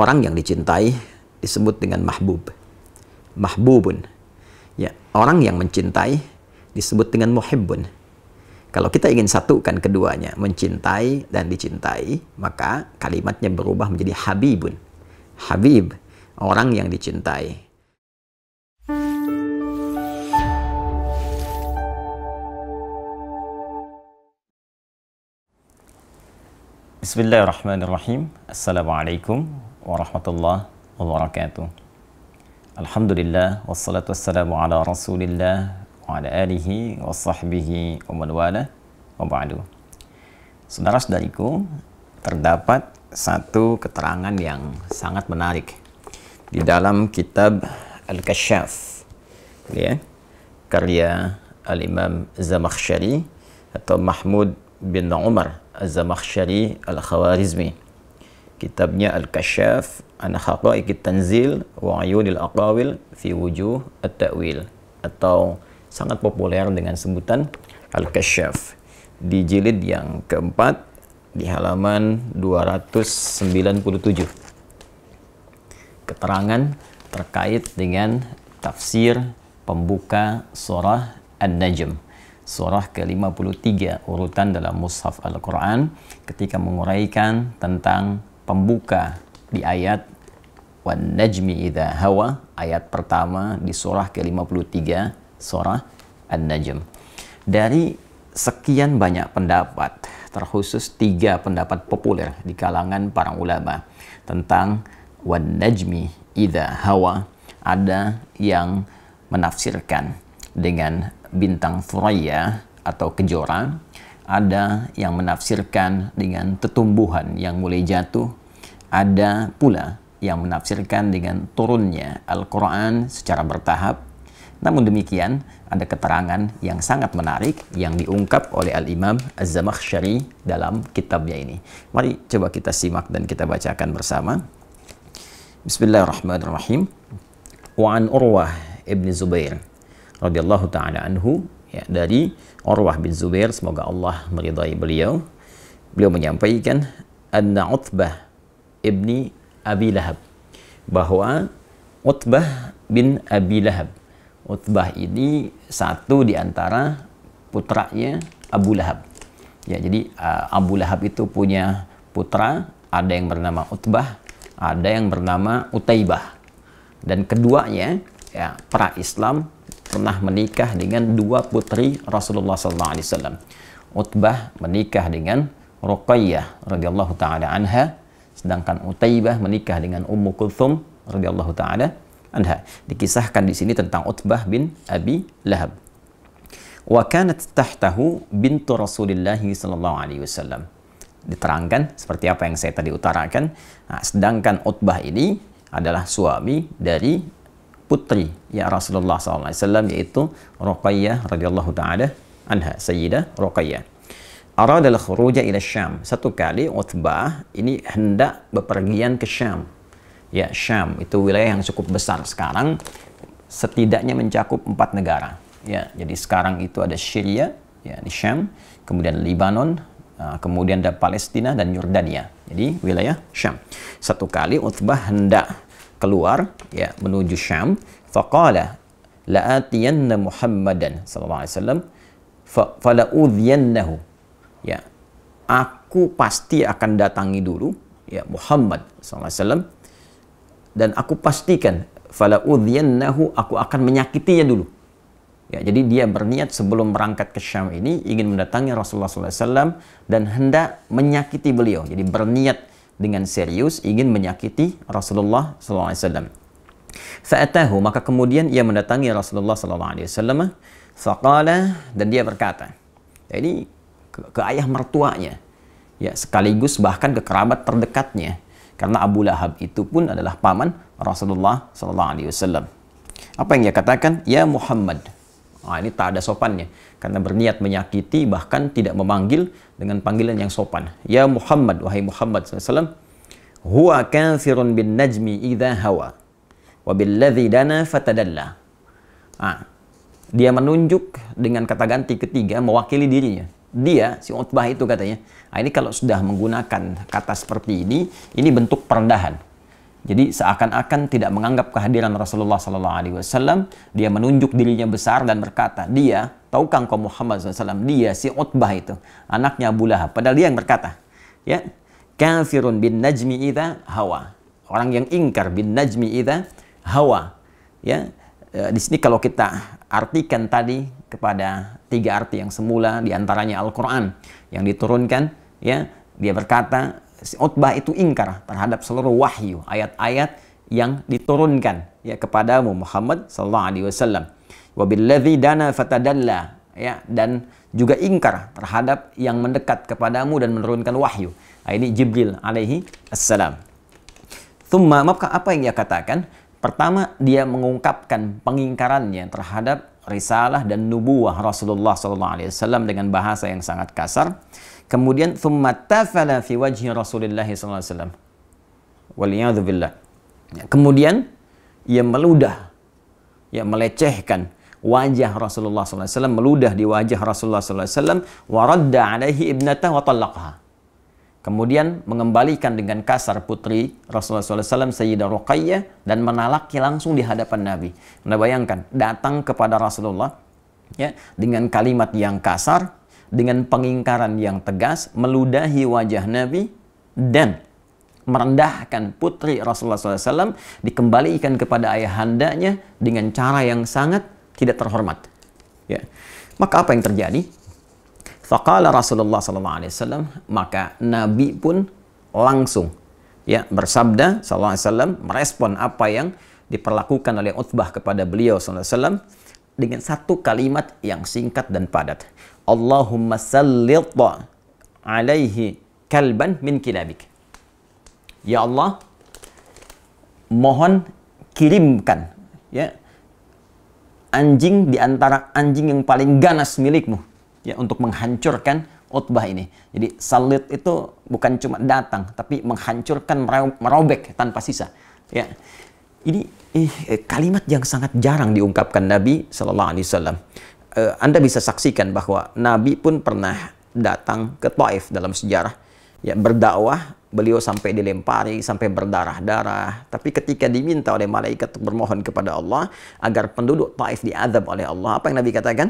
Orang yang dicintai disebut dengan mahbub. Mahbubun. Ya, orang yang mencintai disebut dengan muhibbun. Kalau kita ingin satukan keduanya, mencintai dan dicintai, maka kalimatnya berubah menjadi habibun. Habib, orang yang dicintai. Bismillahirrahmanirrahim. Assalamualaikum warahmatullahi wabarakatuh. Alhamdulillah wassalatu wassalamu ala Rasulillah wa ala alihi wa sahbihi wa man wala wa ba'du. Saudara-saudariku, terdapat satu keterangan yang sangat menarik di dalam kitab Al-Kashaf ya karya Al-Imam Zamakhsyari atau Mahmud bin Umar Al-Zamakhsyari Al-Khawarizmi kitabnya Al-Kashaf an Haqa'iqit Tanzil wa Ayunil Aqawil fi Wujuh At-Ta'wil atau sangat populer dengan sebutan Al-Kashaf di jilid yang keempat di halaman 297 keterangan terkait dengan tafsir pembuka surah An-Najm surah ke-53 urutan dalam mushaf Al-Qur'an ketika menguraikan tentang pembuka di ayat Wan Najmi Idha Hawa, ayat pertama di surah ke-53, surah An-Najm. Dari sekian banyak pendapat, terkhusus tiga pendapat populer di kalangan para ulama tentang Wan Najmi Idha Hawa, ada yang menafsirkan dengan bintang Thuraya atau kejora, ada yang menafsirkan dengan tetumbuhan yang mulai jatuh, ada pula yang menafsirkan dengan turunnya Al-Quran secara bertahap. Namun demikian, ada keterangan yang sangat menarik yang diungkap oleh Al-Imam Az-Zamakhsyari dalam kitabnya ini. Mari coba kita simak dan kita bacakan bersama. Bismillahirrahmanirrahim. Wa'an Urwah ibn Zubair radhiyallahu taala anhu ya, dari Urwah bin Zubair semoga Allah meridai beliau. Beliau menyampaikan anna Utbah ibni Abi Lahab bahwa Utbah bin Abi Lahab Utbah ini satu di antara putranya Abu Lahab. Ya, jadi uh, Abu Lahab itu punya putra, ada yang bernama Utbah, ada yang bernama Utaibah. Dan keduanya ya, pra Islam pernah menikah dengan dua putri Rasulullah SAW. Utbah menikah dengan Ruqayyah radhiyallahu taala anha Sedangkan Utaibah menikah dengan Ummu Kulthum radhiyallahu taala anha. Dikisahkan di sini tentang Utbah bin Abi Lahab. Wa kanat tahtahu bintu Rasulillah sallallahu alaihi wasallam. Diterangkan seperti apa yang saya tadi utarakan. Nah, sedangkan Utbah ini adalah suami dari putri ya Rasulullah SAW yaitu Ruqayyah radhiyallahu taala anha Sayyidah Ruqayyah al khuruja ila Syam. Satu kali Utbah ini hendak bepergian ke Syam. Ya, Syam itu wilayah yang cukup besar sekarang setidaknya mencakup empat negara. Ya, jadi sekarang itu ada Syria, ya di Syam, kemudian Lebanon, ah, kemudian ada Palestina dan Yordania. Jadi wilayah Syam. Satu kali Utbah hendak keluar ya menuju Syam, faqala la'atiyanna Muhammadan sallallahu alaihi wasallam ya aku pasti akan datangi dulu ya Muhammad SAW dan aku pastikan fala udhiyannahu aku akan menyakitinya dulu ya jadi dia berniat sebelum berangkat ke Syam ini ingin mendatangi Rasulullah SAW dan hendak menyakiti beliau jadi berniat dengan serius ingin menyakiti Rasulullah SAW Fa'atahu maka kemudian ia mendatangi Rasulullah SAW Faqala dan dia berkata ya, ini ke ayah mertuanya, ya sekaligus bahkan ke kerabat terdekatnya. Karena Abu Lahab itu pun adalah paman Rasulullah Sallallahu Alaihi Wasallam. Apa yang dia katakan? Ya Muhammad. Nah, ini tak ada sopannya. Karena berniat menyakiti bahkan tidak memanggil dengan panggilan yang sopan. Ya Muhammad, wahai Muhammad SAW. Huwa kafirun bin najmi idha hawa. Wabilladzi dana fatadalla. Ah, dia menunjuk dengan kata ganti ketiga mewakili dirinya dia, si Utbah itu katanya, nah ini kalau sudah menggunakan kata seperti ini, ini bentuk perendahan. Jadi seakan-akan tidak menganggap kehadiran Rasulullah Sallallahu Alaihi Wasallam, dia menunjuk dirinya besar dan berkata, dia, tahukah kau Muhammad SAW, dia si Utbah itu, anaknya Abu Lahab. Padahal dia yang berkata, ya, kafirun bin najmi idha hawa. Orang yang ingkar bin najmi itu hawa. Ya, eh, di sini kalau kita artikan tadi kepada tiga arti yang semula diantaranya Al-Quran yang diturunkan ya dia berkata si Utbah itu ingkar terhadap seluruh wahyu ayat-ayat yang diturunkan ya kepadamu Muhammad sallallahu alaihi wasallam wabilladzi dana fatadalla ya dan juga ingkar terhadap yang mendekat kepadamu dan menurunkan wahyu nah, ini Jibril alaihi assalam Thumma maka apa yang dia katakan Pertama, dia mengungkapkan pengingkarannya terhadap risalah dan nubuah Rasulullah SAW dengan bahasa yang sangat kasar. Kemudian, thumma tafala fi wajhi Rasulullah SAW. Waliyadzubillah. Ya, kemudian, ia meludah, ia melecehkan wajah Rasulullah SAW, meludah di wajah Rasulullah SAW, وَرَدَّ عَلَيْهِ ibnata wa Kemudian mengembalikan dengan kasar putri Rasulullah SAW Sayyidah Ruqayyah dan menalaki langsung di hadapan Nabi. Anda bayangkan, datang kepada Rasulullah ya dengan kalimat yang kasar, dengan pengingkaran yang tegas, meludahi wajah Nabi dan merendahkan putri Rasulullah SAW dikembalikan kepada ayahandanya dengan cara yang sangat tidak terhormat. Ya. Maka apa yang terjadi? Faqala Rasulullah sallallahu alaihi wasallam, maka Nabi pun langsung ya bersabda sallallahu alaihi wasallam merespon apa yang diperlakukan oleh Utbah kepada beliau sallallahu alaihi wasallam dengan satu kalimat yang singkat dan padat. Allahumma sallit alaihi kalban min kilabik. Ya Allah, mohon kirimkan ya anjing di antara anjing yang paling ganas milikmu ya untuk menghancurkan Utbah ini. Jadi salit itu bukan cuma datang tapi menghancurkan merobek tanpa sisa. Ya. Ini eh, kalimat yang sangat jarang diungkapkan Nabi Shallallahu Alaihi Wasallam. Eh, Anda bisa saksikan bahwa Nabi pun pernah datang ke Taif dalam sejarah, ya berdakwah, beliau sampai dilempari, sampai berdarah-darah. Tapi ketika diminta oleh malaikat untuk bermohon kepada Allah agar penduduk Taif diadab oleh Allah, apa yang Nabi katakan?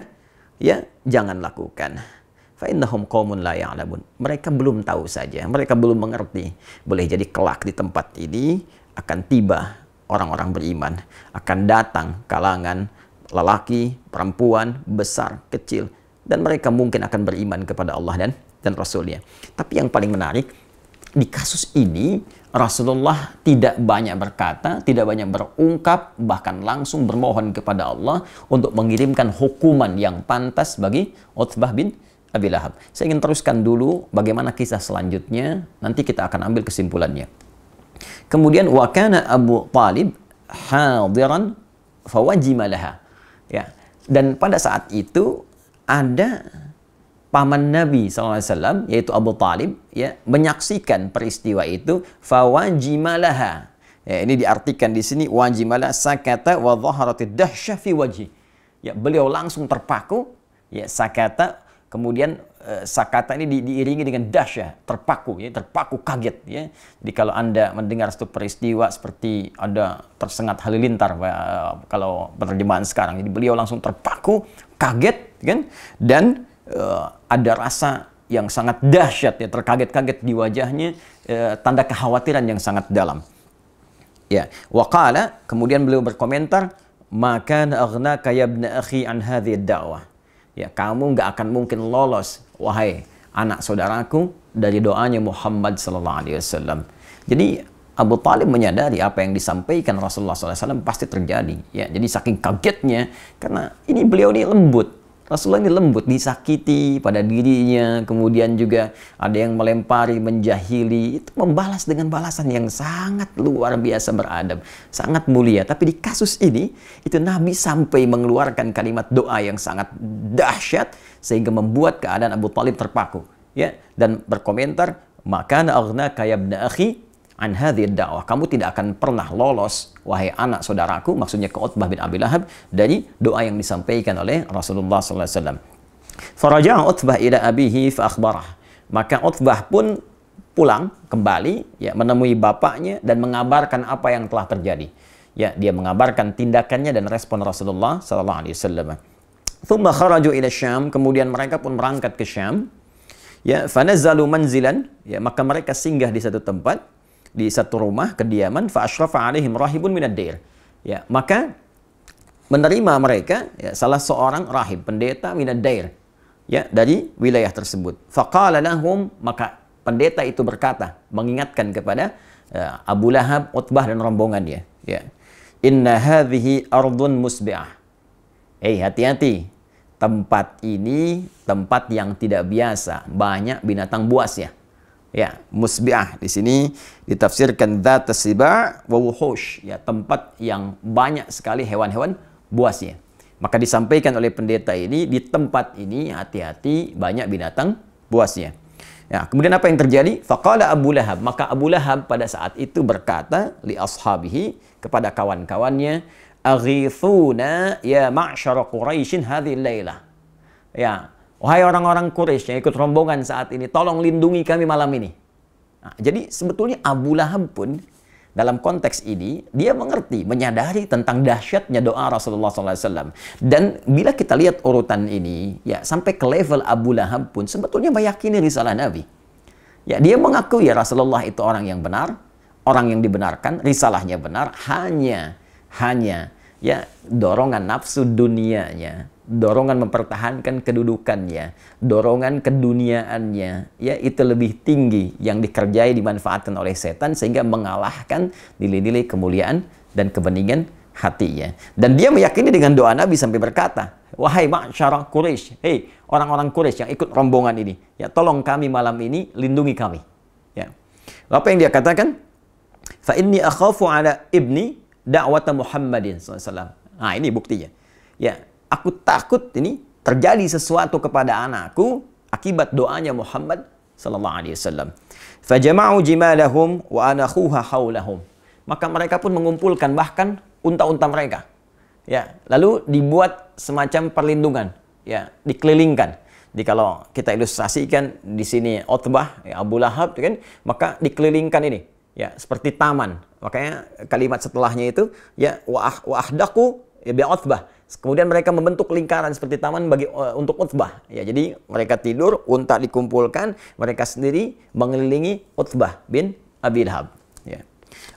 ya jangan lakukan. Fa'innahum qawmun la ya'lamun. Mereka belum tahu saja, mereka belum mengerti. Boleh jadi kelak di tempat ini akan tiba orang-orang beriman. Akan datang kalangan lelaki, perempuan, besar, kecil. Dan mereka mungkin akan beriman kepada Allah dan dan Rasulnya. Tapi yang paling menarik, di kasus ini Rasulullah tidak banyak berkata, tidak banyak berungkap, bahkan langsung bermohon kepada Allah untuk mengirimkan hukuman yang pantas bagi Uthbah bin Abi Lahab. Saya ingin teruskan dulu bagaimana kisah selanjutnya, nanti kita akan ambil kesimpulannya. Kemudian wakana Abu Talib hadiran fawajimalaha. Ya. Dan pada saat itu ada paman Nabi SAW yaitu Abu Talib ya menyaksikan peristiwa itu fawajimalaha ya, ini diartikan di sini wajimala sakata wa dhaharatid dahsyah fi wajhi ya beliau langsung terpaku ya sakata kemudian eh, sakata ini di, diiringi dengan dahsyah terpaku ya terpaku kaget ya jadi kalau anda mendengar satu peristiwa seperti ada tersengat halilintar kalau penerjemahan sekarang jadi beliau langsung terpaku kaget kan dan uh, ada rasa yang sangat dahsyat ya terkaget-kaget di wajahnya uh, tanda kekhawatiran yang sangat dalam. Ya, wakala kemudian beliau berkomentar maka agna kaya ibn akhi an hadid dakwah. Ya, kamu nggak akan mungkin lolos wahai anak saudaraku dari doanya Muhammad sallallahu alaihi wasallam. Jadi Abu Talib menyadari apa yang disampaikan Rasulullah SAW pasti terjadi. Ya, jadi saking kagetnya karena ini beliau ini lembut, Rasulullah ini lembut, disakiti pada dirinya, kemudian juga ada yang melempari, menjahili, itu membalas dengan balasan yang sangat luar biasa beradab, sangat mulia. Tapi di kasus ini, itu Nabi sampai mengeluarkan kalimat doa yang sangat dahsyat sehingga membuat keadaan Abu Talib terpaku. Ya, dan berkomentar, maka agna kaya akhi an hadhid da'wah. Kamu tidak akan pernah lolos, wahai anak saudaraku, maksudnya ke Utbah bin Abi Lahab, dari doa yang disampaikan oleh Rasulullah SAW. Faraja'a Utbah ila abihi fa'akhbarah. Maka Utbah pun pulang kembali ya menemui bapaknya dan mengabarkan apa yang telah terjadi ya dia mengabarkan tindakannya dan respon Rasulullah sallallahu alaihi wasallam. Thumma kharaju ila Syam, kemudian mereka pun berangkat ke Syam. Ya, fanazzalu manzilan, ya maka mereka singgah di satu tempat di satu rumah kediaman fa asyrafa alaihim rahibun minad dair. Ya, maka menerima mereka ya, salah seorang rahib pendeta minad dair ya dari wilayah tersebut. Faqala lahum maka pendeta itu berkata mengingatkan kepada ya, Abu Lahab, Utbah dan rombongannya ya. Inna hadhihi ardun musbi'ah. Eh hey, hati-hati. Tempat ini tempat yang tidak biasa, banyak binatang buas ya ya musbi'ah di sini ditafsirkan datasiba siba wa wuhush ya tempat yang banyak sekali hewan-hewan buasnya maka disampaikan oleh pendeta ini di tempat ini hati-hati banyak binatang buasnya ya kemudian apa yang terjadi faqala Abu Lahab maka Abu Lahab pada saat itu berkata li ashabihi kepada kawan-kawannya aghithuna ya ma'syara quraisyin hadhihi lailah ya Wahai orang-orang Quraisy yang ikut rombongan saat ini, tolong lindungi kami malam ini. Nah, jadi sebetulnya Abu Lahab pun dalam konteks ini dia mengerti, menyadari tentang dahsyatnya doa Rasulullah SAW. Dan bila kita lihat urutan ini, ya sampai ke level Abu Lahab pun sebetulnya meyakini risalah Nabi. Ya dia mengakui ya Rasulullah itu orang yang benar, orang yang dibenarkan, risalahnya benar, hanya hanya ya dorongan nafsu dunianya dorongan mempertahankan kedudukannya, dorongan keduniaannya, ya itu lebih tinggi yang dikerjai dimanfaatkan oleh setan sehingga mengalahkan nilai-nilai kemuliaan dan kebeningan hatinya. Dan dia meyakini dengan doa Nabi sampai berkata, Wahai masyarakat Quraisy, hei orang-orang Quraisy yang ikut rombongan ini, ya tolong kami malam ini, lindungi kami. Ya. Apa yang dia katakan? Fa inni akhafu ala ibni da'wata Muhammadin SAW. Nah, ini buktinya. Ya, Aku takut ini terjadi sesuatu kepada anakku akibat doanya Muhammad sallallahu alaihi wasallam. Fajama'u jimalahum wa anakhuha haulahum. Maka mereka pun mengumpulkan bahkan unta-unta mereka. Ya, lalu dibuat semacam perlindungan, ya, dikelilingkan. Jadi kalau kita ilustrasikan di sini Utbah ya, Abu Lahab, ya kan, maka dikelilingkan ini, ya, seperti taman. Makanya kalimat setelahnya itu, ya, wa, ah, ahdaku ya, bi Utbah. Kemudian mereka membentuk lingkaran seperti taman bagi uh, untuk utbah. Ya, jadi mereka tidur, unta dikumpulkan, mereka sendiri mengelilingi utbah bin Abi Lahab. Ya.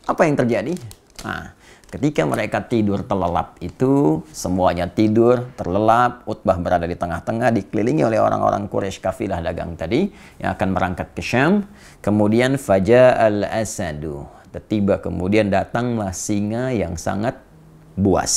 Apa yang terjadi? Nah, ketika mereka tidur terlelap itu, semuanya tidur terlelap, utbah berada di tengah-tengah, dikelilingi oleh orang-orang Quraisy kafilah dagang tadi yang akan merangkak ke Syam. Kemudian Faja al-Asadu. Tiba kemudian datanglah singa yang sangat buas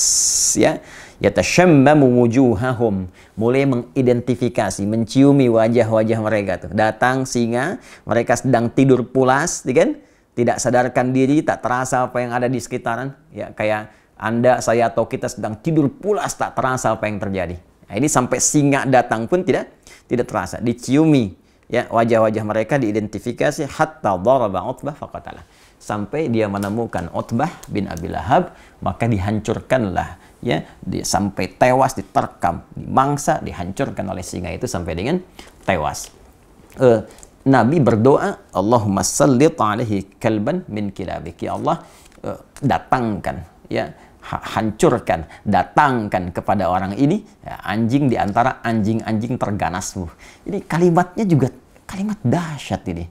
ya yatashammamu wujuhahum mulai mengidentifikasi menciumi wajah-wajah mereka tuh datang singa mereka sedang tidur pulas kan tidak sadarkan diri tak terasa apa yang ada di sekitaran ya kayak anda saya atau kita sedang tidur pulas tak terasa apa yang terjadi nah, ini sampai singa datang pun tidak tidak terasa diciumi ya wajah-wajah mereka diidentifikasi hatta daraba utbah faqatalah sampai dia menemukan Utbah bin Abi Lahab maka dihancurkanlah ya dia sampai tewas diterkam dimangsa dihancurkan oleh singa itu sampai dengan tewas uh, Nabi berdoa Allahumma sallit alaihi kalban min kilabik ya Allah uh, datangkan ya hancurkan, datangkan kepada orang ini ya, anjing diantara anjing-anjing terganasmu. Ini kalimatnya juga kalimat dahsyat ini.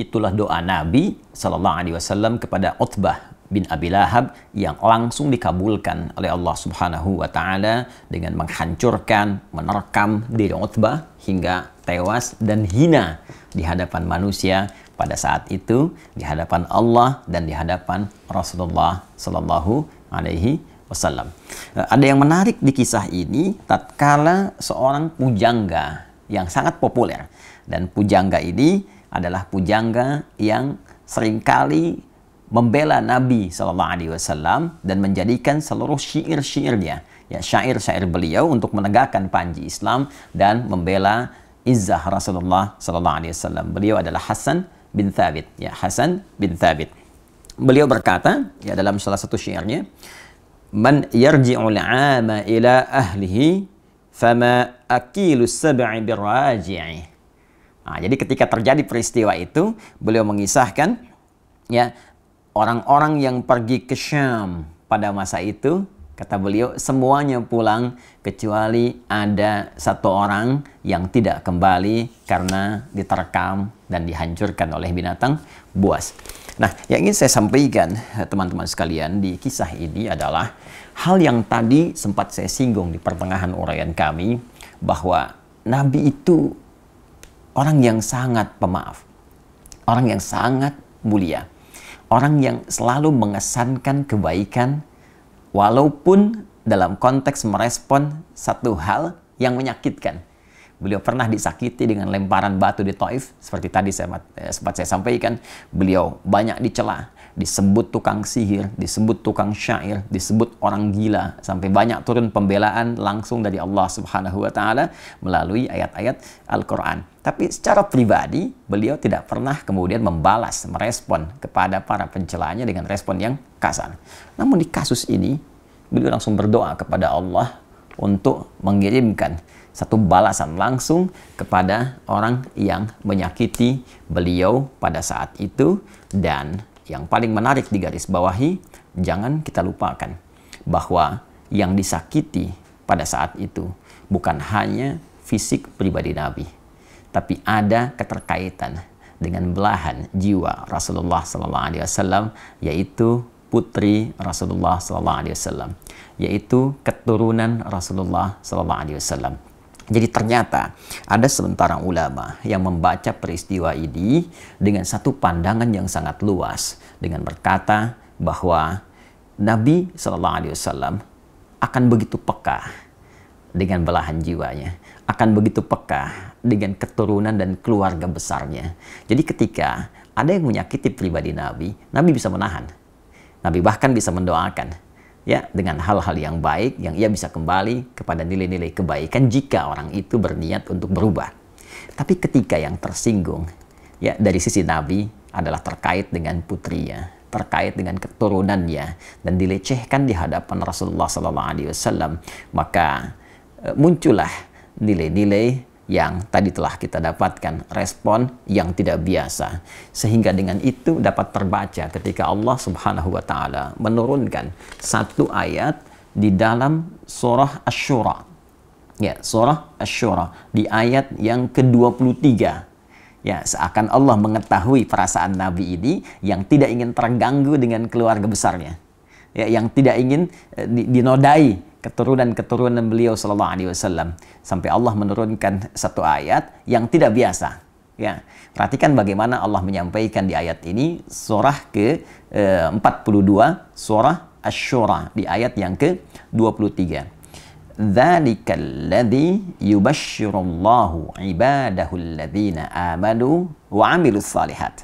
Itulah doa Nabi Shallallahu kepada Utbah bin Abi Lahab yang langsung dikabulkan oleh Allah Subhanahu wa taala dengan menghancurkan, menerkam diri Utbah hingga tewas dan hina di hadapan manusia pada saat itu, di hadapan Allah dan di hadapan Rasulullah sallallahu alaihi wasallam. Eh, ada yang menarik di kisah ini tatkala seorang pujangga yang sangat populer dan pujangga ini adalah pujangga yang seringkali membela Nabi Shallallahu Alaihi Wasallam dan menjadikan seluruh syair-syairnya, ya syair-syair beliau untuk menegakkan panji Islam dan membela izzah Rasulullah Shallallahu Alaihi Wasallam. Beliau adalah Hasan bin Thabit, ya Hasan bin Thabit. Beliau berkata, ya dalam salah satu syairnya, "Man yarji'ul 'ama ila ahlihi fama akilu sab'i biraji'i." Nah, jadi ketika terjadi peristiwa itu, beliau mengisahkan ya Orang-orang yang pergi ke Syam pada masa itu, kata beliau, semuanya pulang kecuali ada satu orang yang tidak kembali karena diterkam dan dihancurkan oleh binatang buas. Nah, yang ingin saya sampaikan eh, teman-teman sekalian di kisah ini adalah hal yang tadi sempat saya singgung di pertengahan uraian kami bahwa Nabi itu orang yang sangat pemaaf, orang yang sangat mulia orang yang selalu mengesankan kebaikan walaupun dalam konteks merespon satu hal yang menyakitkan. Beliau pernah disakiti dengan lemparan batu di Taif, seperti tadi saya, eh, sempat saya sampaikan. Beliau banyak dicela, disebut tukang sihir, disebut tukang syair, disebut orang gila sampai banyak turun pembelaan langsung dari Allah Subhanahu wa taala melalui ayat-ayat Al-Qur'an. Tapi secara pribadi beliau tidak pernah kemudian membalas, merespon kepada para pencelanya dengan respon yang kasar. Namun di kasus ini beliau langsung berdoa kepada Allah untuk mengirimkan satu balasan langsung kepada orang yang menyakiti beliau pada saat itu dan yang paling menarik di garis bawahi, jangan kita lupakan bahwa yang disakiti pada saat itu bukan hanya fisik pribadi Nabi, tapi ada keterkaitan dengan belahan jiwa Rasulullah Sallallahu Alaihi Wasallam, yaitu putri Rasulullah Sallallahu Alaihi Wasallam, yaitu keturunan Rasulullah Sallallahu Alaihi Wasallam. Jadi ternyata ada sementara ulama yang membaca peristiwa ini dengan satu pandangan yang sangat luas dengan berkata bahwa Nabi Shallallahu Alaihi Wasallam akan begitu peka dengan belahan jiwanya, akan begitu peka dengan keturunan dan keluarga besarnya. Jadi ketika ada yang menyakiti pribadi Nabi, Nabi bisa menahan. Nabi bahkan bisa mendoakan ya dengan hal-hal yang baik yang ia bisa kembali kepada nilai-nilai kebaikan jika orang itu berniat untuk berubah. Tapi ketika yang tersinggung ya dari sisi Nabi adalah terkait dengan putrinya, terkait dengan keturunannya dan dilecehkan di hadapan Rasulullah SAW, maka e, muncullah nilai-nilai yang tadi telah kita dapatkan respon yang tidak biasa sehingga dengan itu dapat terbaca ketika Allah Subhanahu wa taala menurunkan satu ayat di dalam surah Asy-Syura ya surah Asy-Syura di ayat yang ke-23 ya seakan Allah mengetahui perasaan nabi ini yang tidak ingin terganggu dengan keluarga besarnya ya yang tidak ingin eh, dinodai keturunan-keturunan beliau sallallahu alaihi wasallam sampai Allah menurunkan satu ayat yang tidak biasa ya perhatikan bagaimana Allah menyampaikan di ayat ini surah ke e, eh, 42 surah asy-syura di ayat yang ke 23 ذلك الذي يبشر الله عباده الذين wa وعملوا الصالحات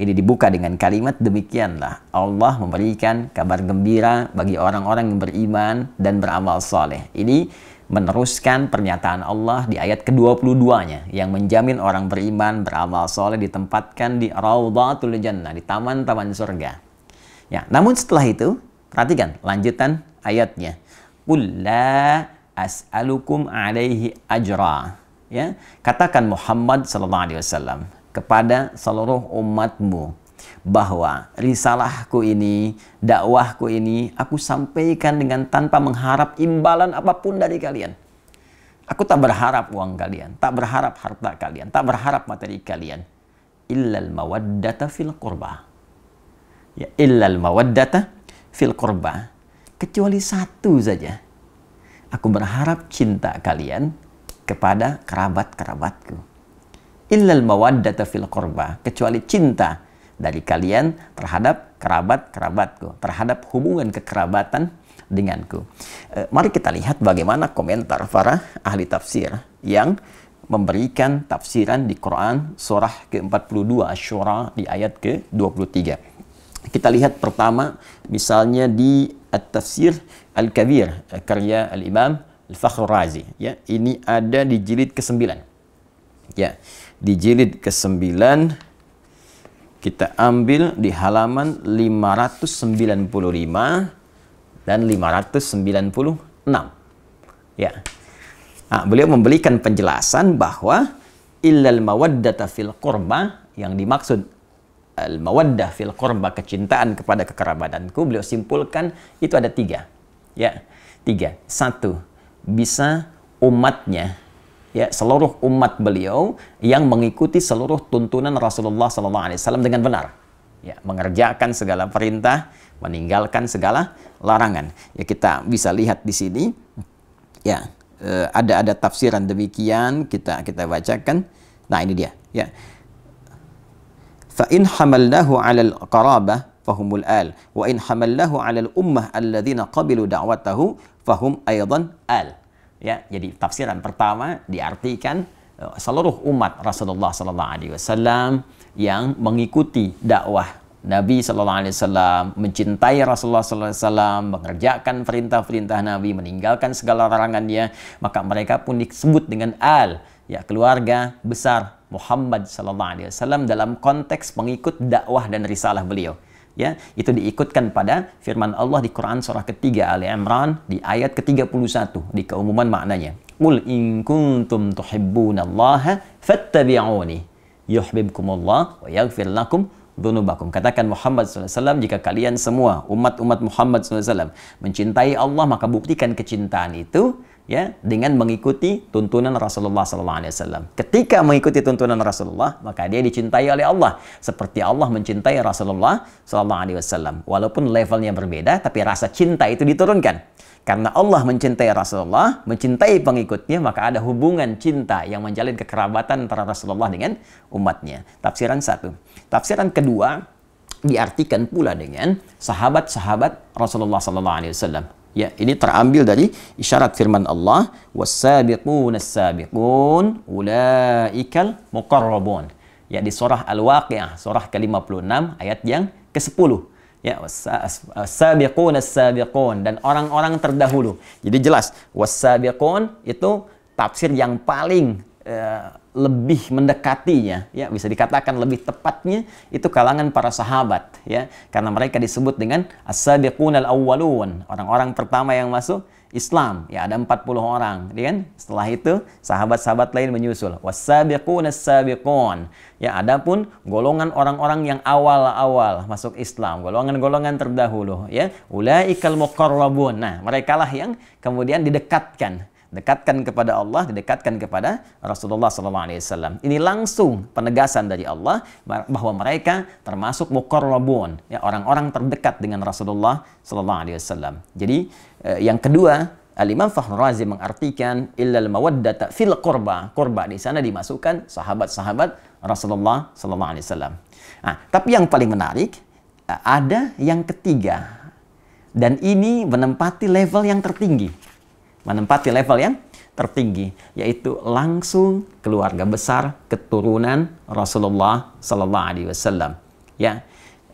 ini dibuka dengan kalimat demikianlah Allah memberikan kabar gembira bagi orang-orang yang beriman dan beramal soleh. Ini meneruskan pernyataan Allah di ayat ke-22-nya yang menjamin orang beriman beramal soleh ditempatkan di rawdatul Jannah, di taman-taman surga. Ya, namun setelah itu, perhatikan lanjutan ayatnya. Qul as'alukum alaihi ajra. Ya, katakan Muhammad sallallahu alaihi wasallam, kepada seluruh umatmu bahwa risalahku ini, dakwahku ini, aku sampaikan dengan tanpa mengharap imbalan apapun dari kalian. Aku tak berharap uang kalian, tak berharap harta kalian, tak berharap materi kalian. Illal mawaddata fil qurba. Ya, illal mawaddata fil qurba. Kecuali satu saja. Aku berharap cinta kalian kepada kerabat-kerabatku illal mawaddata fil qurba, kecuali cinta dari kalian terhadap kerabat-kerabatku, terhadap hubungan kekerabatan denganku. E, mari kita lihat bagaimana komentar para ahli tafsir yang memberikan tafsiran di Quran surah ke-42 Asy-Syura di ayat ke-23. Kita lihat pertama misalnya di At-Tafsir Al-Kabir eh, karya Al-Imam Al-Fakhr Razi ya. Ini ada di jilid ke-9. Ya di jilid ke-9 kita ambil di halaman 595 dan 596. Ya. Nah, beliau memberikan penjelasan bahwa illal mawaddata fil qurba yang dimaksud eh, al mawaddah fil qurba kecintaan kepada kekerabatanku beliau simpulkan itu ada tiga ya tiga satu bisa umatnya ya seluruh umat beliau yang mengikuti seluruh tuntunan Rasulullah Sallallahu Alaihi Wasallam dengan benar ya mengerjakan segala perintah meninggalkan segala larangan ya kita bisa lihat di sini ya eh, ada ada tafsiran demikian kita kita bacakan nah ini dia ya فَإِنْ in hamalnahu 'ala al-qarabah fahumul al wa in hamalnahu 'ala al-ummah alladziina qabilu fahum ya jadi tafsiran pertama diartikan eh, seluruh umat Rasulullah sallallahu alaihi wasallam yang mengikuti dakwah Nabi sallallahu alaihi wasallam mencintai Rasulullah sallallahu alaihi wasallam mengerjakan perintah-perintah Nabi meninggalkan segala larangannya maka mereka pun disebut dengan al ya keluarga besar Muhammad sallallahu alaihi wasallam dalam konteks pengikut dakwah dan risalah beliau ya itu diikutkan pada firman Allah di Quran surah ketiga Ali Imran di ayat ke-31 di keumuman maknanya Qul in kuntum tuhibbunallaha fattabi'uni yuhibbukumullah wa yaghfir lakum dhunubakum. Katakan Muhammad SAW, jika kalian semua, umat-umat Muhammad SAW, mencintai Allah, maka buktikan kecintaan itu ya dengan mengikuti tuntunan Rasulullah alaihi wasallam. Ketika mengikuti tuntunan Rasulullah, maka dia dicintai oleh Allah seperti Allah mencintai Rasulullah alaihi wasallam. Walaupun levelnya berbeda, tapi rasa cinta itu diturunkan. Karena Allah mencintai Rasulullah, mencintai pengikutnya, maka ada hubungan cinta yang menjalin kekerabatan antara Rasulullah dengan umatnya. Tafsiran satu. Tafsiran kedua diartikan pula dengan sahabat-sahabat Rasulullah alaihi wasallam. Ya, ini terambil dari isyarat firman Allah, wasabiqun sabiqun as-sabiqun ulaikal muqarrabun." Ya, di surah Al-Waqiah, surah ke-56 ayat yang ke-10 ya sabiqun sabiqun dan orang-orang terdahulu. Jadi jelas wasabiqun itu tafsir yang paling eh, lebih mendekatinya ya bisa dikatakan lebih tepatnya itu kalangan para sahabat ya karena mereka disebut dengan as-sabiqun al-awwalun orang-orang pertama yang masuk Islam ya ada 40 orang ya kan setelah itu sahabat-sahabat lain menyusul was-sabiqun as-sabiqun ya adapun golongan orang-orang yang awal-awal masuk Islam golongan-golongan terdahulu ya ulaikal muqarrabun nah merekalah yang kemudian didekatkan dekatkan kepada Allah, didekatkan kepada Rasulullah Sallallahu Alaihi Wasallam. Ini langsung penegasan dari Allah bahwa mereka termasuk mukarrabun, ya orang-orang terdekat dengan Rasulullah Sallallahu Alaihi Wasallam. Jadi eh, yang kedua, Al-Imam Fahru Razi mengartikan illal mawaddata fil qurba. Qurba di sana dimasukkan sahabat-sahabat Rasulullah Sallallahu SAW. Nah, tapi yang paling menarik eh, ada yang ketiga dan ini menempati level yang tertinggi menempati level yang tertinggi yaitu langsung keluarga besar keturunan Rasulullah Sallallahu Alaihi Wasallam ya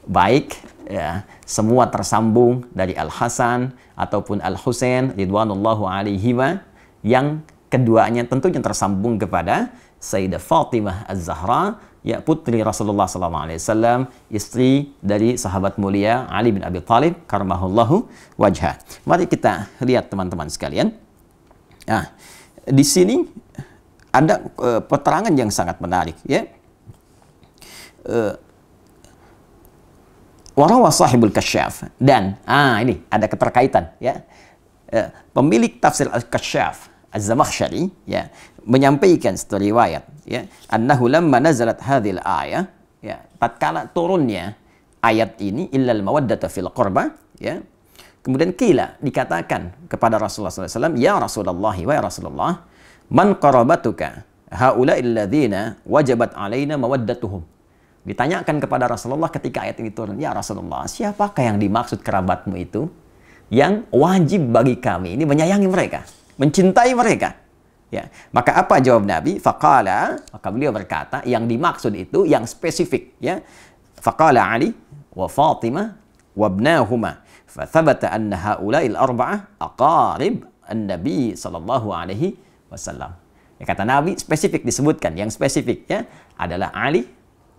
baik ya semua tersambung dari Al Hasan ataupun Al Husain ridwanullahu alaihi wa yang keduanya tentunya tersambung kepada Sayyidah Fatimah Az-Zahra, ya putri Rasulullah sallallahu alaihi wasallam, istri dari sahabat mulia Ali bin Abi Thalib karmahullahu wajha. Mari kita lihat teman-teman sekalian. Nah, di sini ada uh, peterangan yang sangat menarik ya. Uh, Warawa sahibul kasyaf dan ah ini ada keterkaitan ya. Uh, pemilik tafsir al-kasyaf Az-Zamakhsyari ya menyampaikan satu riwayat ya annahu lamma nazalat hadhil ayah ya tatkala turunnya ayat ini illal mawaddata fil qurba ya kemudian kila dikatakan kepada Rasulullah SAW ya Rasulullah wa ya Rasulullah man qarabatuka haula alladziina wajabat alaina mawaddatuhum ditanyakan kepada Rasulullah ketika ayat ini turun ya Rasulullah siapakah yang dimaksud kerabatmu itu yang wajib bagi kami ini menyayangi mereka mencintai mereka Ya. Maka apa jawab Nabi? Faqala, maka beliau berkata, yang dimaksud itu yang spesifik. Ya. Faqala Ali wa Fatimah wa ibnahuma. Fathabata anna haula'il arba'ah aqarib an-Nabi sallallahu alaihi wasallam. Ya, kata Nabi spesifik disebutkan. Yang spesifik ya adalah Ali,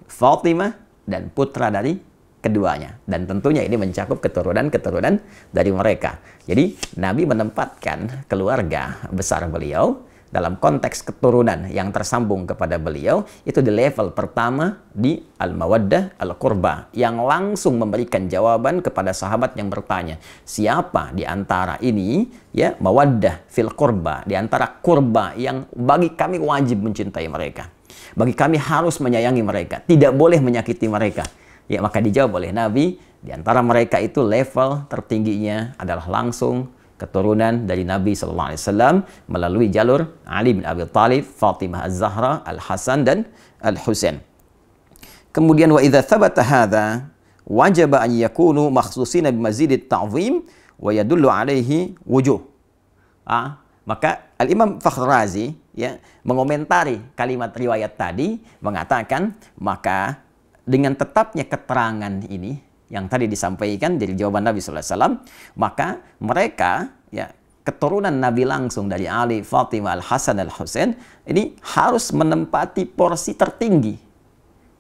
Fatimah, dan putra dari keduanya. Dan tentunya ini mencakup keturunan-keturunan dari mereka. Jadi Nabi menempatkan keluarga besar beliau dalam konteks keturunan yang tersambung kepada beliau itu di level pertama di al-mawaddah al-qurba yang langsung memberikan jawaban kepada sahabat yang bertanya siapa di antara ini ya mawaddah fil qurba di antara kurba yang bagi kami wajib mencintai mereka bagi kami harus menyayangi mereka tidak boleh menyakiti mereka ya maka dijawab oleh nabi di antara mereka itu level tertingginya adalah langsung keturunan dari Nabi sallallahu alaihi wasallam melalui jalur Ali bin Abi Thalib, Fatimah Az-Zahra, Al-Hasan dan Al-Husain. Kemudian wa idza thabata hadza wajib an yakunu makhsusina bi mazid at ta'zim wa yadullu alaihi wujuh. Ah, maka Al-Imam Fakhr Razi ya mengomentari kalimat riwayat tadi mengatakan maka dengan tetapnya keterangan ini yang tadi disampaikan dari jawaban Nabi SAW, maka mereka ya keturunan Nabi langsung dari Ali, Fatimah, Al Hasan, Al Husain ini harus menempati porsi tertinggi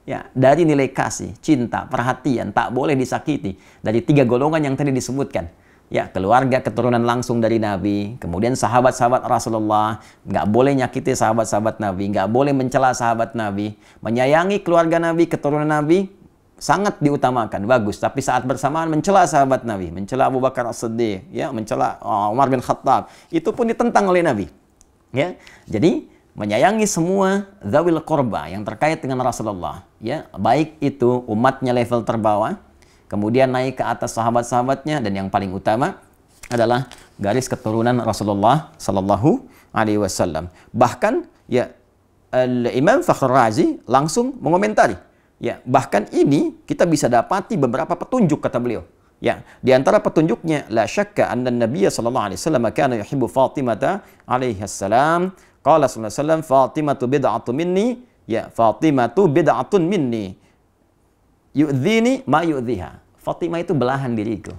ya dari nilai kasih, cinta, perhatian tak boleh disakiti dari tiga golongan yang tadi disebutkan. Ya, keluarga keturunan langsung dari Nabi, kemudian sahabat-sahabat Rasulullah, nggak boleh nyakiti sahabat-sahabat Nabi, nggak boleh mencela sahabat Nabi, menyayangi keluarga Nabi, keturunan Nabi, sangat diutamakan, bagus. Tapi saat bersamaan mencela sahabat Nabi, mencela Abu Bakar As-Siddiq, ya, mencela uh, Umar bin Khattab, itu pun ditentang oleh Nabi. Ya. Jadi menyayangi semua zawil korba yang terkait dengan Rasulullah, ya, baik itu umatnya level terbawah, kemudian naik ke atas sahabat-sahabatnya dan yang paling utama adalah garis keturunan Rasulullah Shallallahu alaihi wasallam. Bahkan ya Imam Fakhr Razi langsung mengomentari Ya, bahkan ini kita bisa dapati beberapa petunjuk kata beliau. Ya, di antara petunjuknya la syakka anna Nabi sallallahu alaihi wasallam kana yuhibbu Fatimah alaihi salam. Qala sallallahu alaihi wasallam Fatimatu bid'atun minni, ya Fatimatu bid'atun minni. Yu'dhini ma yu'dhiha. Fatimah itu belahan diriku.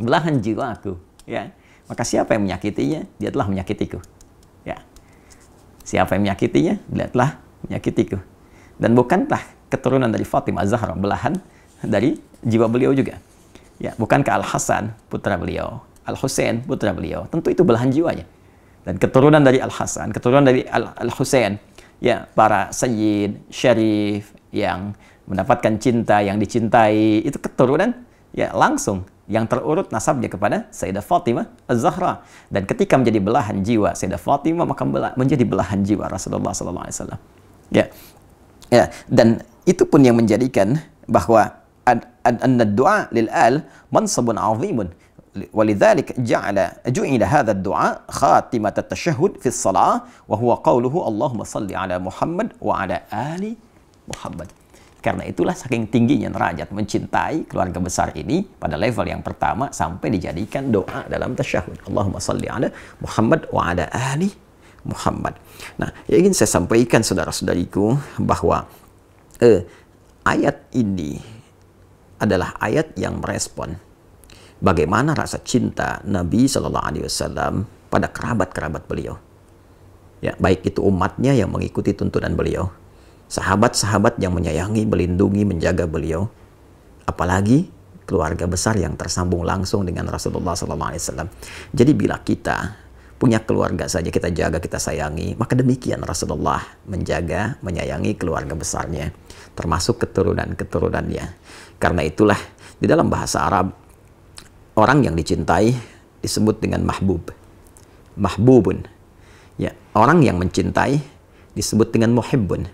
Belahan jiwa aku, ya. Maka siapa yang menyakitinya, dia telah menyakitiku. Ya. Siapa yang menyakitinya, dia telah menyakitiku. Dan bukanlah keturunan dari Fatimah Zahra, belahan dari jiwa beliau juga. Ya, bukankah Al-Hasan putra beliau, al Hussein putra beliau? Tentu itu belahan jiwanya. Dan keturunan dari Al-Hasan, keturunan dari al Hussein ya para sayyid, syarif yang mendapatkan cinta yang dicintai itu keturunan ya langsung yang terurut nasabnya kepada Sayyidah Fatimah Az-Zahra dan ketika menjadi belahan jiwa Sayyidah Fatimah maka menjadi belahan jiwa Rasulullah sallallahu alaihi wasallam. Ya. Ya, dan itu pun yang menjadikan bahwa anna doa lil al mansabun azimun. ولذلك جعل جعل هذا الدعاء خاتمة التشهد في الصلاة وهو قوله اللهم صل على محمد وعلى آل محمد Karena itulah saking tingginya derajat mencintai keluarga besar ini pada level yang pertama sampai dijadikan doa dalam tasyahud. Allahumma salli ala Muhammad wa ala ali Muhammad. Nah, ingin saya sampaikan saudara-saudariku bahwa eh, ayat ini adalah ayat yang merespon bagaimana rasa cinta Nabi Shallallahu Alaihi Wasallam pada kerabat-kerabat beliau. Ya, baik itu umatnya yang mengikuti tuntunan beliau, sahabat-sahabat yang menyayangi, melindungi, menjaga beliau, apalagi keluarga besar yang tersambung langsung dengan Rasulullah SAW. Jadi bila kita punya keluarga saja kita jaga, kita sayangi. Maka demikian Rasulullah menjaga, menyayangi keluarga besarnya, termasuk keturunan-keturunannya. Karena itulah di dalam bahasa Arab, orang yang dicintai disebut dengan mahbub. Mahbubun. Ya, orang yang mencintai disebut dengan muhibbun.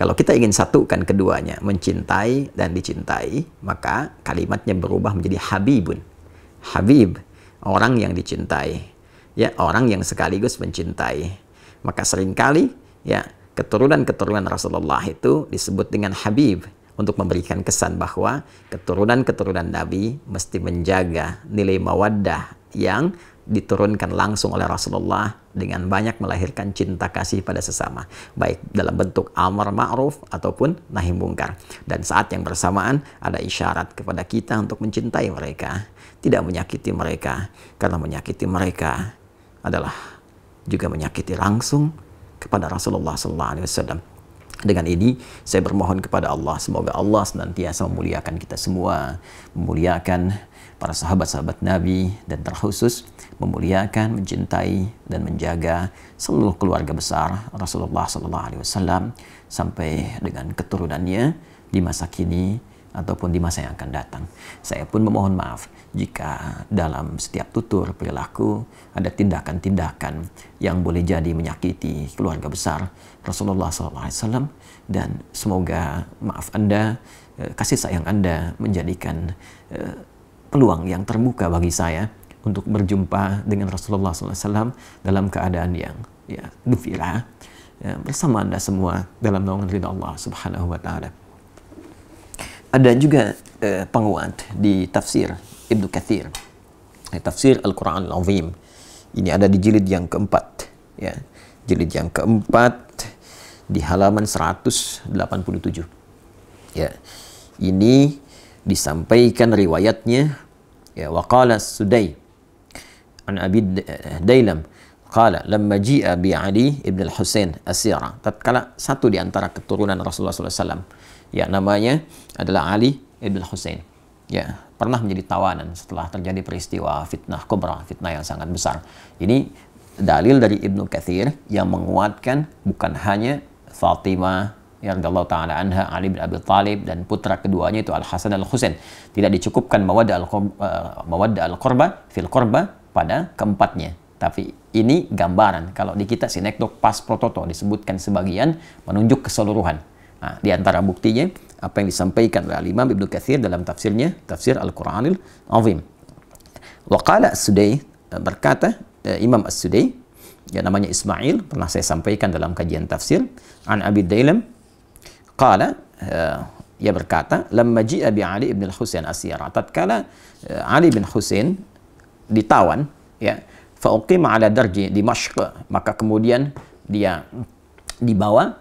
Kalau kita ingin satukan keduanya, mencintai dan dicintai, maka kalimatnya berubah menjadi habibun. Habib, orang yang dicintai ya orang yang sekaligus mencintai. Maka seringkali ya keturunan-keturunan Rasulullah itu disebut dengan habib untuk memberikan kesan bahwa keturunan-keturunan Nabi mesti menjaga nilai mawaddah yang diturunkan langsung oleh Rasulullah dengan banyak melahirkan cinta kasih pada sesama, baik dalam bentuk amar ma'ruf ataupun nahi mungkar. Dan saat yang bersamaan ada isyarat kepada kita untuk mencintai mereka, tidak menyakiti mereka, karena menyakiti mereka adalah juga menyakiti langsung kepada Rasulullah sallallahu alaihi wasallam. Dengan ini saya bermohon kepada Allah semoga Allah senantiasa memuliakan kita semua, memuliakan para sahabat-sahabat Nabi dan terkhusus memuliakan, mencintai dan menjaga seluruh keluarga besar Rasulullah sallallahu alaihi wasallam sampai dengan keturunannya di masa kini ataupun di masa yang akan datang. Saya pun memohon maaf jika dalam setiap tutur perilaku ada tindakan-tindakan yang boleh jadi menyakiti keluarga besar Rasulullah SAW dan semoga maaf Anda, eh, kasih sayang Anda menjadikan eh, peluang yang terbuka bagi saya untuk berjumpa dengan Rasulullah SAW dalam keadaan yang ya, gembira ya, bersama Anda semua dalam naungan ridha Allah Subhanahu wa taala ada juga uh, penguat di tafsir Ibnu Kathir. Eh, tafsir Al-Quran Al-Azim. Ini ada di jilid yang keempat. Ya. Jilid yang keempat di halaman 187. Ya. Ini disampaikan riwayatnya ya waqala Sudai an Abi eh, Dailam qala lamma ji'a bi Ali ibn al-Husain asira tatkala satu di antara keturunan Rasulullah sallallahu alaihi wasallam Ya, namanya adalah Ali ibn Hussein. Ya, pernah menjadi tawanan setelah terjadi peristiwa fitnah kubra, fitnah yang sangat besar. Ini dalil dari Ibnu Kathir yang menguatkan bukan hanya Fatimah yang Allah taala anha Ali bin Abi Talib dan putra keduanya itu Al Hasan al Husain tidak dicukupkan mawadda al eh, al qurba fil qurba pada keempatnya tapi ini gambaran kalau di kita sinekdok pas prototo disebutkan sebagian menunjuk keseluruhan Nah, di antara buktinya apa yang disampaikan oleh Imam Ibnu Katsir dalam tafsirnya, tafsir Al-Qur'anil Azim. Waqala sudai eh, berkata eh, Imam As-Sudai yang namanya Ismail pernah saya sampaikan dalam kajian tafsir an Abi Dailam qala eh, ia berkata lamma ji'a bi Ali ibn al Husain asyara tatkala eh, Ali bin Husain ditawan ya fa uqima ala darji di Dimashq maka kemudian dia dibawa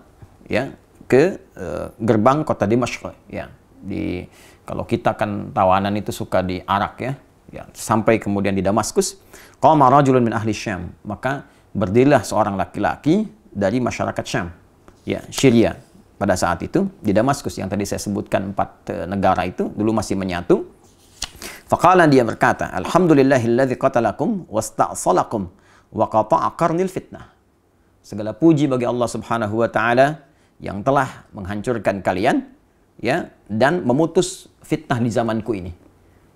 ya ke Eh, gerbang kota Dimashq ya di kalau kita kan tawanan itu suka di Arak ya, ya sampai kemudian di Damaskus qama rajulun min ahli Syam maka berdirilah seorang laki-laki dari masyarakat Syam ya Syria pada saat itu di Damaskus yang tadi saya sebutkan empat eh, negara itu dulu masih menyatu Faqala dia berkata, Alhamdulillahilladzi qatalakum wasta'salakum wa qata'a qarnil fitnah. Segala puji bagi Allah Subhanahu wa taala yang telah menghancurkan kalian ya dan memutus fitnah di zamanku ini.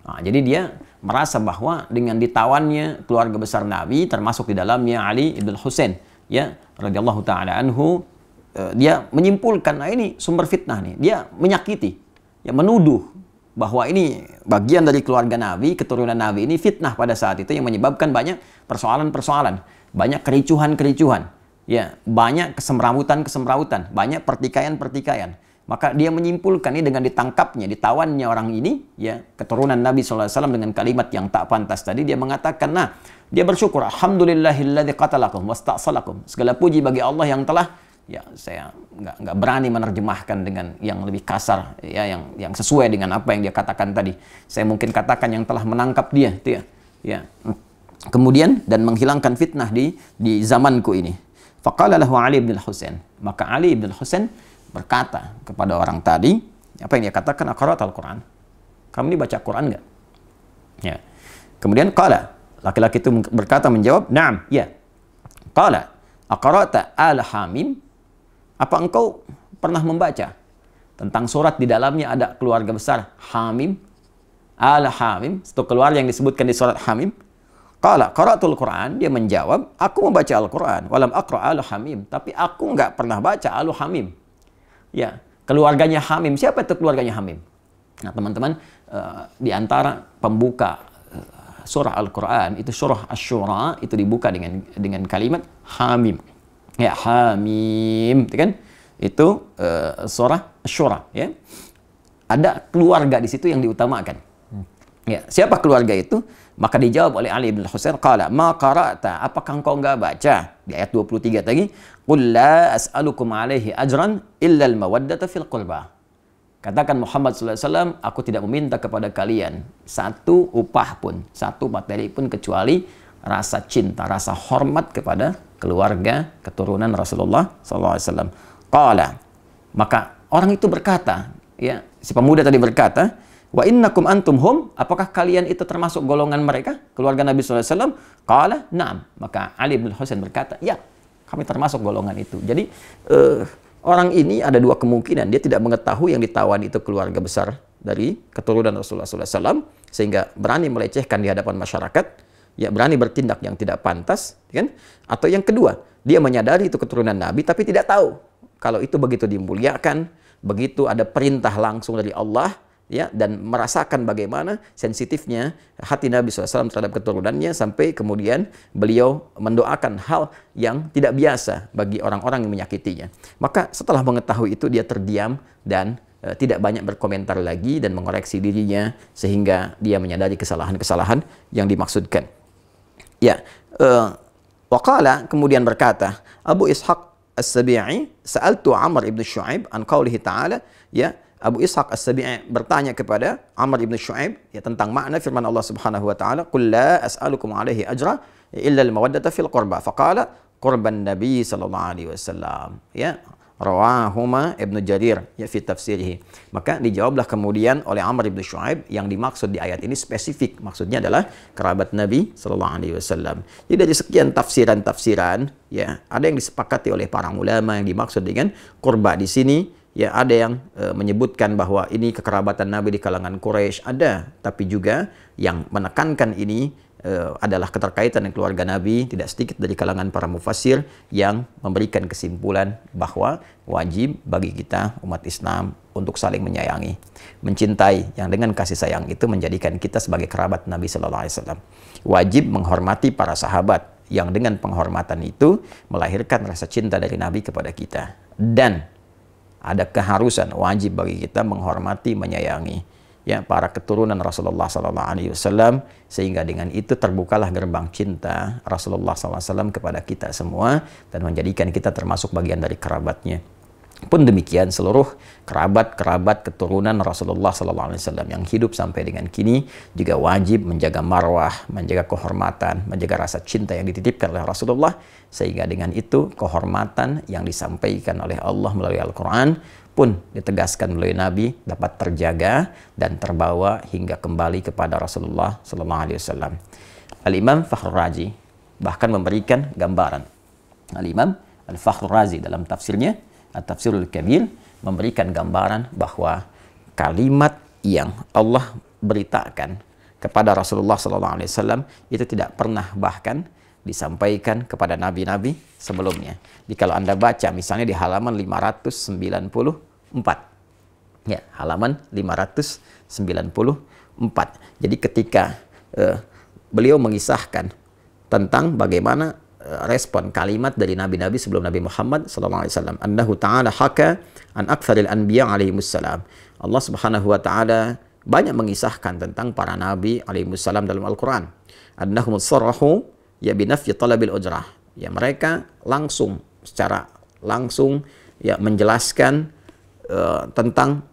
Nah, jadi dia merasa bahwa dengan ditawannya keluarga besar Nabi termasuk di dalamnya Ali ibn Husain ya radhiyallahu taala anhu eh, dia menyimpulkan nah ini sumber fitnah nih dia menyakiti ya menuduh bahwa ini bagian dari keluarga Nabi, keturunan Nabi ini fitnah pada saat itu yang menyebabkan banyak persoalan-persoalan, banyak kericuhan-kericuhan. Ya, banyak kesemrawutan-kesemrawutan, banyak pertikaian-pertikaian. Maka dia menyimpulkan ini dengan ditangkapnya, ditawannya orang ini, ya keturunan Nabi SAW dengan kalimat yang tak pantas tadi, dia mengatakan, nah dia bersyukur, Alhamdulillahilladzi qatalakum wasta'salakum. Segala puji bagi Allah yang telah ya saya nggak nggak berani menerjemahkan dengan yang lebih kasar ya yang yang sesuai dengan apa yang dia katakan tadi saya mungkin katakan yang telah menangkap dia itu ya ya kemudian dan menghilangkan fitnah di di zamanku ini Faqala lahu Ali bin Husain. Maka Ali bin Husain berkata kepada orang tadi, apa yang dia katakan? Akarat al-Quran. Kamu ini baca Quran enggak Ya. Kemudian qala. Laki-laki itu berkata menjawab, "Na'am, ya." Qala, "Aqara'ta al-Hamim?" Apa engkau pernah membaca tentang surat di dalamnya ada keluarga besar Hamim? Al-Hamim, satu keluarga yang disebutkan di surat Hamim. Qala qara'tul Qur'an, dia menjawab, aku membaca Al-Qur'an, walam aqra' al-Hamim, tapi aku enggak pernah baca Al-Hamim. Ya, keluarganya Hamim, siapa itu keluarganya Hamim? Nah, teman-teman, eh, di antara pembuka eh, surah Al-Qur'an itu surah Asy-Syura itu dibuka dengan dengan kalimat Hamim. Ya, Hamim, itu kan? Itu eh, surah Asy-Syura, ya. Ada keluarga di situ yang diutamakan Ya, siapa keluarga itu? Maka dijawab oleh Ali bin Husain qala ma qara'ta apakah engkau enggak baca di ayat 23 tadi qul la as'alukum alaihi ajran illa al mawaddata fil qurba. Katakan Muhammad SAW, aku tidak meminta kepada kalian satu upah pun, satu materi pun kecuali rasa cinta, rasa hormat kepada keluarga keturunan Rasulullah SAW. Qala. Maka orang itu berkata, ya, si pemuda tadi berkata, Wa innakum antum hum, apakah kalian itu termasuk golongan mereka, keluarga Nabi SAW? Kala na'am. Maka Ali bin Husain berkata, ya, kami termasuk golongan itu. Jadi, uh, orang ini ada dua kemungkinan. Dia tidak mengetahui yang ditawan itu keluarga besar dari keturunan Rasulullah SAW, sehingga berani melecehkan di hadapan masyarakat, ya berani bertindak yang tidak pantas, ya kan? Atau yang kedua, dia menyadari itu keturunan Nabi, tapi tidak tahu kalau itu begitu dimuliakan, begitu ada perintah langsung dari Allah, ya dan merasakan bagaimana sensitifnya hati Nabi SAW terhadap keturunannya sampai kemudian beliau mendoakan hal yang tidak biasa bagi orang-orang yang menyakitinya. Maka setelah mengetahui itu dia terdiam dan e, tidak banyak berkomentar lagi dan mengoreksi dirinya sehingga dia menyadari kesalahan-kesalahan yang dimaksudkan. Ya, e, waqala kemudian berkata, Abu Ishaq As-Sabi'i, sa'altu Amr ibn Shu'aib an qawlihi ta'ala, ya, Abu Ishaq As-Sabi'i bertanya kepada Amr ibn Shu'aib ya, tentang makna firman Allah Subhanahu wa taala, "Qul la as'alukum 'alaihi ajra illa al-mawaddata fil qurba." Faqala qurban Nabi sallallahu alaihi wasallam. Ya, rawahuma Ibnu Jarir ya fi tafsirih. Maka dijawablah kemudian oleh Amr ibn Shu'aib yang dimaksud di ayat ini spesifik. Maksudnya adalah kerabat Nabi sallallahu alaihi wasallam. Jadi dari sekian tafsiran-tafsiran ya, ada yang disepakati oleh para ulama yang dimaksud dengan kurba di sini ya ada yang e, menyebutkan bahwa ini kekerabatan Nabi di kalangan Quraisy ada, tapi juga yang menekankan ini e, adalah keterkaitan dengan keluarga Nabi tidak sedikit dari kalangan para mufasir yang memberikan kesimpulan bahwa wajib bagi kita umat Islam untuk saling menyayangi, mencintai yang dengan kasih sayang itu menjadikan kita sebagai kerabat Nabi Shallallahu Alaihi Wasallam. Wajib menghormati para sahabat yang dengan penghormatan itu melahirkan rasa cinta dari Nabi kepada kita dan ada keharusan wajib bagi kita menghormati, menyayangi ya para keturunan Rasulullah Sallallahu Alaihi Wasallam sehingga dengan itu terbukalah gerbang cinta Rasulullah SAW kepada kita semua dan menjadikan kita termasuk bagian dari kerabatnya. Pun demikian seluruh kerabat-kerabat keturunan Rasulullah SAW yang hidup sampai dengan kini juga wajib menjaga marwah, menjaga kehormatan, menjaga rasa cinta yang dititipkan oleh Rasulullah sehingga dengan itu kehormatan yang disampaikan oleh Allah melalui Al-Quran pun ditegaskan melalui Nabi dapat terjaga dan terbawa hingga kembali kepada Rasulullah SAW. Al-Imam Fakhrul Razi bahkan memberikan gambaran. Al-Imam Al-Fakhrul Razi dalam tafsirnya Tafsirul Kabir memberikan gambaran bahwa kalimat yang Allah beritakan kepada Rasulullah SAW itu tidak pernah bahkan disampaikan kepada nabi-nabi sebelumnya. Jadi kalau Anda baca misalnya di halaman 594. Ya, halaman 594. Jadi ketika uh, beliau mengisahkan tentang bagaimana respon kalimat dari nabi-nabi sebelum Nabi Muhammad sallallahu alaihi wasallam. Annahu ta'ala haka an aktsaril anbiya alaihi wassalam. Allah Subhanahu wa taala banyak mengisahkan tentang para nabi alaihi wassalam dalam Al-Qur'an. Annahum sarrahu ya binafyi talabil ujrah. Ya mereka langsung secara langsung ya menjelaskan uh, tentang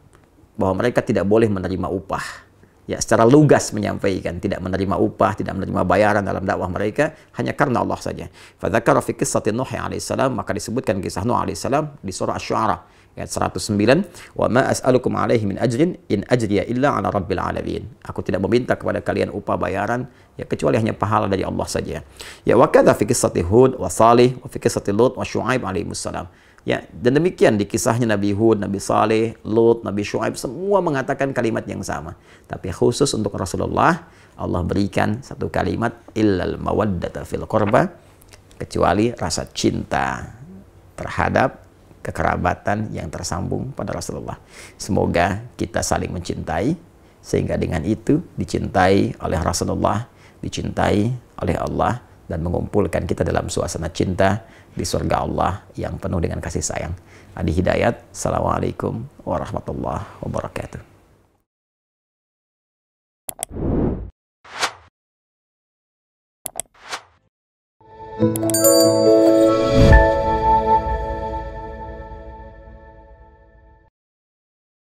bahwa mereka tidak boleh menerima upah ya secara lugas menyampaikan tidak menerima upah tidak menerima bayaran dalam dakwah mereka hanya karena Allah saja fadzakara fi qissati nuh alaihissalam maka disebutkan kisah nuh alaihissalam di surah asy-syu'ara ayat 109 wa ma as'alukum alaihi min ajrin in ajriya illa ala rabbil alamin aku tidak meminta kepada kalian upah bayaran ya kecuali hanya pahala dari Allah saja ya wa kadza fi qissati hud wa salih wa fi qissati lut wa syuaib alaihi salam Ya, dan demikian di kisahnya Nabi Hud, Nabi Saleh, Lut, Nabi Shu'aib semua mengatakan kalimat yang sama. Tapi khusus untuk Rasulullah Allah berikan satu kalimat illal mawaddata fil qurba kecuali rasa cinta terhadap kekerabatan yang tersambung pada Rasulullah. Semoga kita saling mencintai sehingga dengan itu dicintai oleh Rasulullah, dicintai oleh Allah dan mengumpulkan kita dalam suasana cinta di surga Allah yang penuh dengan kasih sayang. Adi Hidayat, Assalamualaikum warahmatullahi wabarakatuh. Thank you.